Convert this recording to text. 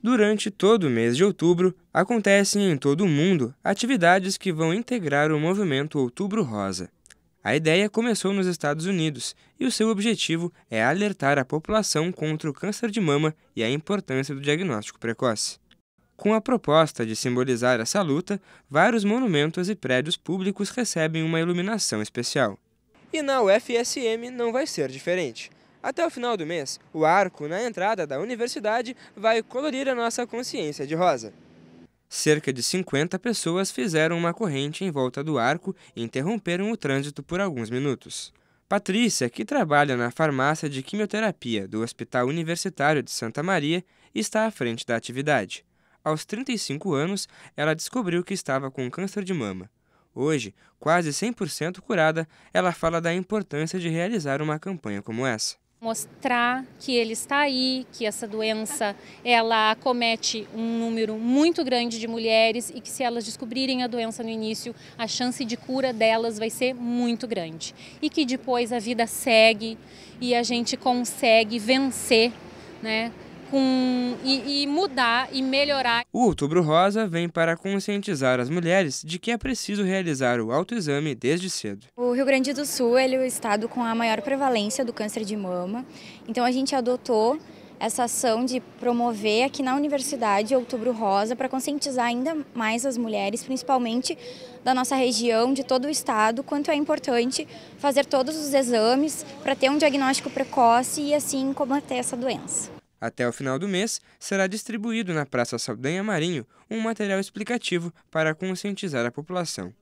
Durante todo o mês de outubro, acontecem em todo o mundo atividades que vão integrar o movimento Outubro Rosa. A ideia começou nos Estados Unidos e o seu objetivo é alertar a população contra o câncer de mama e a importância do diagnóstico precoce. Com a proposta de simbolizar essa luta, vários monumentos e prédios públicos recebem uma iluminação especial. E na UFSM não vai ser diferente. Até o final do mês, o arco na entrada da universidade vai colorir a nossa consciência de rosa. Cerca de 50 pessoas fizeram uma corrente em volta do arco e interromperam o trânsito por alguns minutos. Patrícia, que trabalha na farmácia de quimioterapia do Hospital Universitário de Santa Maria, está à frente da atividade. Aos 35 anos, ela descobriu que estava com câncer de mama. Hoje, quase 100% curada, ela fala da importância de realizar uma campanha como essa mostrar que ele está aí, que essa doença ela acomete um número muito grande de mulheres e que se elas descobrirem a doença no início, a chance de cura delas vai ser muito grande. E que depois a vida segue e a gente consegue vencer, né? com e, e, mudar e melhorar. O Outubro Rosa vem para conscientizar as mulheres de que é preciso realizar o autoexame desde cedo. O Rio Grande do Sul é o estado com a maior prevalência do câncer de mama, então a gente adotou essa ação de promover aqui na Universidade Outubro Rosa para conscientizar ainda mais as mulheres, principalmente da nossa região, de todo o estado, quanto é importante fazer todos os exames para ter um diagnóstico precoce e assim combater essa doença. Até o final do mês, será distribuído na Praça Saldanha Marinho um material explicativo para conscientizar a população.